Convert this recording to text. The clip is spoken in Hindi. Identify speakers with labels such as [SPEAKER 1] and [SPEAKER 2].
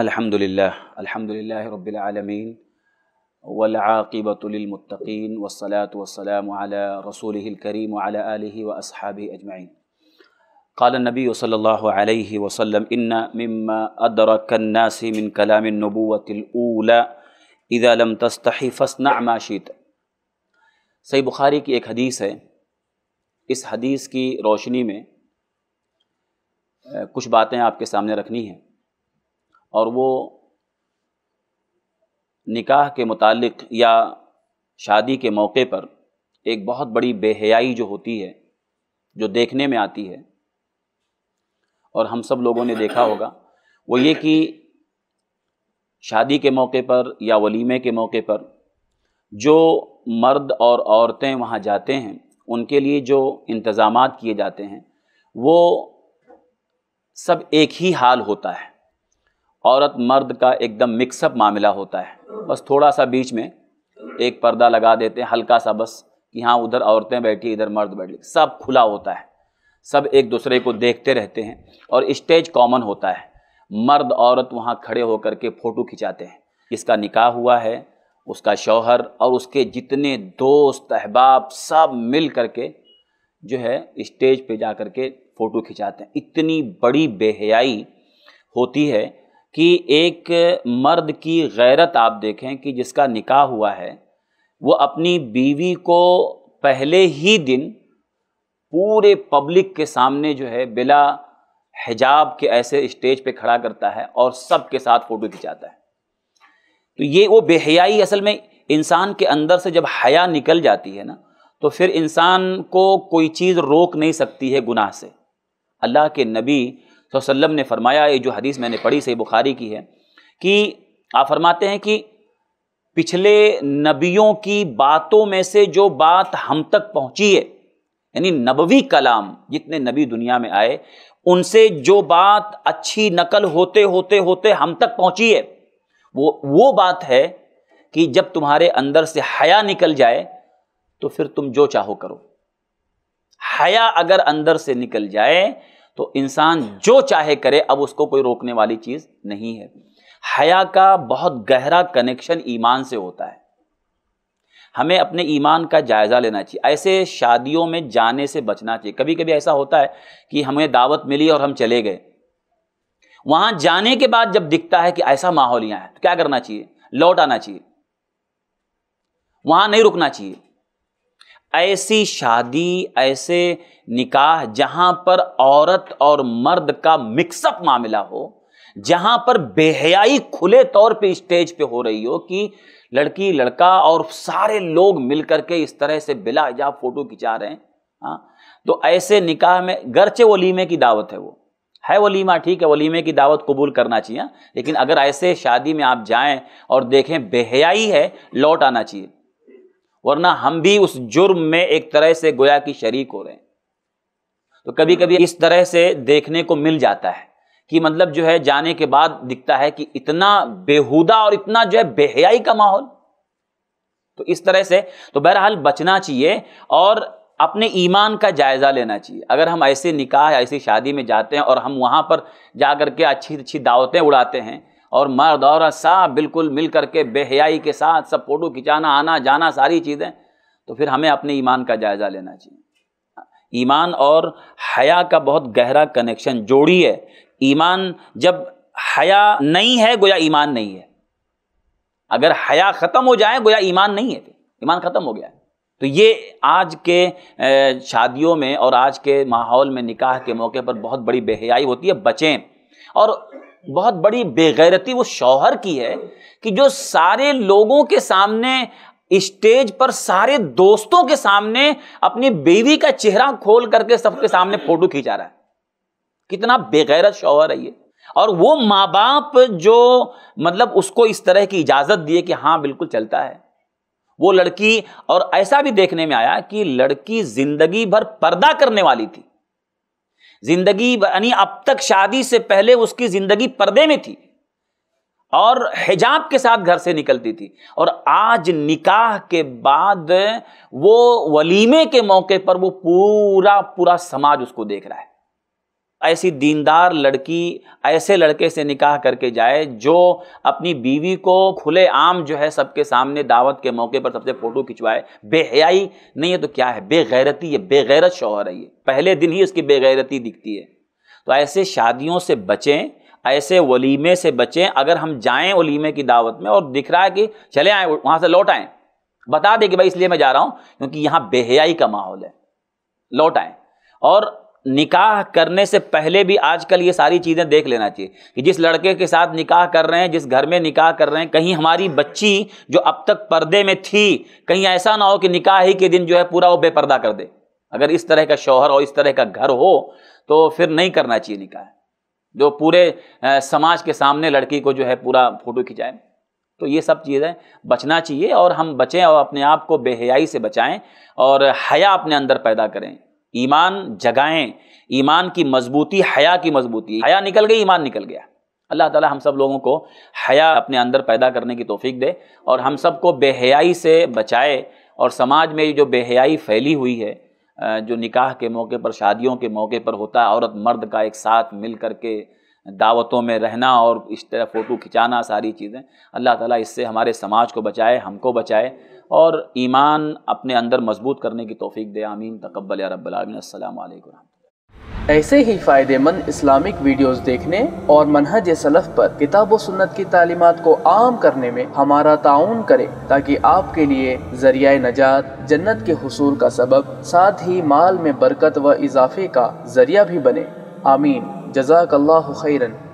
[SPEAKER 1] الحمد لله الحمد لله رب العالمين والعاقبة للمتقين والصلاة والسلام على رسوله الكريم وعلى آله وأصحابه أجمعين قال النبي صلى الله عليه وسلم إن مما أدرك الناس من كلام النبوة الأولى إذا لم تستحي فاصنع ما شئت सही کی ایک حدیث ہے اس حدیث کی روشنی میں کچھ باتیں آپ کے سامنے رکھنی ہیں और वो निकाह के मुतालिक या शादी के मौके पर एक बहुत बड़ी बेहयाई जो होती है जो देखने में आती है और हम सब लोगों ने देखा होगा वो ये कि शादी के मौके पर या वलीमे के मौके पर जो मर्द और औरतें वहाँ जाते हैं उनके लिए जो इंतज़ाम किए जाते हैं वो सब एक ही हाल होता है औरत मर्द का एकदम मिक्सअप मामला होता है बस थोड़ा सा बीच में एक पर्दा लगा देते हैं हल्का सा बस कि हाँ उधर औरतें बैठी इधर मर्द बैठी सब खुला होता है सब एक दूसरे को देखते रहते हैं और स्टेज कॉमन होता है मर्द औरत वहाँ खड़े होकर के फ़ोटो खिंचाते हैं इसका निकाह हुआ है उसका शौहर और उसके जितने दोस्त अहबाब सब मिल करके जो है स्टेज पे जा करके फ़ोटो खिंचाते हैं इतनी बड़ी बेहयाई होती है कि एक मर्द की गैरत आप देखें कि जिसका निकाह हुआ है वो अपनी बीवी को पहले ही दिन पूरे पब्लिक के सामने जो है बिला हिजाब के ऐसे स्टेज पे खड़ा करता है और सब के साथ फ़ोटो खिंचाता है तो ये वो बेहयाई असल में इंसान के अंदर से जब हया निकल जाती है ना तो फिर इंसान को कोई चीज़ रोक नहीं सकती है गुनाह से अल्लाह के नबी वसल्लम ने फरमाया ये जो हदीस मैंने पढ़ी सही बुखारी की है कि आप फरमाते हैं कि पिछले नबियों की बातों में से जो बात हम तक पहुंची है यानी नबवी कलाम जितने नबी दुनिया में आए उनसे जो बात अच्छी नकल होते होते होते हम तक पहुंची है वो वो बात है कि जब तुम्हारे अंदर से हया निकल जाए तो फिर तुम जो चाहो करो हया अगर अंदर से निकल जाए तो इंसान जो चाहे करे अब उसको कोई रोकने वाली चीज़ नहीं है हया का बहुत गहरा कनेक्शन ईमान से होता है हमें अपने ईमान का जायज़ा लेना चाहिए ऐसे शादियों में जाने से बचना चाहिए कभी कभी ऐसा होता है कि हमें दावत मिली और हम चले गए वहाँ जाने के बाद जब दिखता है कि ऐसा माहौल यहाँ है तो क्या करना चाहिए लौट आना चाहिए वहाँ नहीं रुकना चाहिए ऐसी शादी ऐसे निकाह जहां पर औरत और मर्द का मिक्सअप मामला हो जहां पर बेहयाई खुले तौर पे स्टेज पे हो रही हो कि लड़की लड़का और सारे लोग मिलकर के इस तरह से बिला हिजाब फोटो खिंचा रहे हैं हाँ तो ऐसे निकाह में गर्चे वलीमे की दावत है वो है वलीमा ठीक है वलीमे की दावत कबूल करना चाहिए हाँ? लेकिन अगर ऐसे शादी में आप जाएं और देखें बेहयाई है लौट आना चाहिए वरना हम भी उस जुर्म में एक तरह से गोया की शरीक हो रहे हैं तो कभी कभी इस तरह से देखने को मिल जाता है कि मतलब जो है जाने के बाद दिखता है कि इतना बेहुदा और इतना जो है बेहयाई का माहौल तो इस तरह से तो बहरहाल बचना चाहिए और अपने ईमान का जायज़ा लेना चाहिए अगर हम ऐसे निकाह ऐसी शादी में जाते हैं और हम वहां पर जाकर के अच्छी अच्छी दावतें उड़ाते हैं और मर्द और सा बिल्कुल मिल करके बेहयाई के साथ सब फोटो खिंचाना आना जाना सारी चीज़ें तो फिर हमें अपने ईमान का जायज़ा लेना चाहिए ईमान और हया का बहुत गहरा कनेक्शन जोड़ी है ईमान जब हया नहीं है गोया ईमान नहीं है अगर हया ख़त्म हो जाए गोया ईमान नहीं है ईमान ख़त्म हो गया है तो ये आज के शादियों में और आज के माहौल में निकाह के मौके पर बहुत बड़ी बेहयाई होती है बचें और बहुत बड़ी बेगैरती वो शौहर की है कि जो सारे लोगों के सामने स्टेज पर सारे दोस्तों के सामने अपनी बेबी का चेहरा खोल करके सबके सामने फोटो खींचा रहा है कितना बेगैरत शौहर है ये और वो माँ बाप जो मतलब उसको इस तरह की इजाज़त दिए कि हाँ बिल्कुल चलता है वो लड़की और ऐसा भी देखने में आया कि लड़की जिंदगी भर पर्दा करने वाली थी जिंदगी यानी अब तक शादी से पहले उसकी जिंदगी पर्दे में थी और हिजाब के साथ घर से निकलती थी और आज निकाह के बाद वो वलीमे के मौके पर वो पूरा पूरा समाज उसको देख रहा है ऐसी दीनदार लड़की ऐसे लड़के से निकाह करके जाए जो अपनी बीवी को खुले आम जो है सबके सामने दावत के मौके पर सबसे फ़ोटो खिंचवाए बेहयाई नहीं है तो क्या है बेगैरती है बेगैरत शोहर है ये पहले दिन ही उसकी बेगैरती दिखती है तो ऐसे शादियों से बचें ऐसे वलीमे से बचें अगर हम जाएं वलीमे की दावत में और दिख रहा है कि चले आए वहाँ से लौट आएँ बता दें कि भाई इसलिए मैं जा रहा हूँ क्योंकि यहाँ बेहयाई का माहौल है लौट आएँ और निकाह करने से पहले भी आजकल ये सारी चीज़ें देख लेना चाहिए कि जिस लड़के के साथ निकाह कर रहे हैं जिस घर में निकाह कर रहे हैं कहीं हमारी बच्ची जो अब तक पर्दे में थी कहीं ऐसा ना हो कि निकाह ही के दिन जो है पूरा वो बेपर्दा कर दे अगर इस तरह का शौहर और इस तरह का घर हो तो फिर नहीं करना चाहिए निकाह जो पूरे समाज के सामने लड़की को जो है पूरा फोटो खिंचाए तो ये सब चीज़ें बचना चाहिए और हम बचें और अपने आप को बेहयाई से बचाएं और हया अपने अंदर पैदा करें ईमान जगाएं ईमान की मजबूती हया की मजबूती हया निकल गई ईमान निकल गया अल्लाह ताला हम सब लोगों को हया अपने अंदर पैदा करने की तोफ़ी दे और हम सबको बेहयाई से बचाए और समाज में जो बेहयाई फैली हुई है जो निकाह के मौके पर शादियों के मौके पर होता है औरत मर्द का एक साथ मिल कर के दावतों में रहना और इस तरह फ़ोटो खिंचाना सारी चीज़ें अल्लाह ताला इससे हमारे समाज को बचाए हमको बचाए और ईमान अपने अंदर मजबूत करने की तोफ़ी दे आमीन तकबल रबालमीन अल्लाम ऐसे ही फ़ायदेमंद इस्लामिक वीडियोस देखने और मनहज सलफ़ पर किताब व सुन्नत की तालीमत को आम करने में हमारा ताउन करें ताकि आपके लिए जरिया नजात जन्नत के हसूल का सबब साथ ही माल में बरकत व इजाफे का जरिया भी बने आमीन جزاك الله خيرا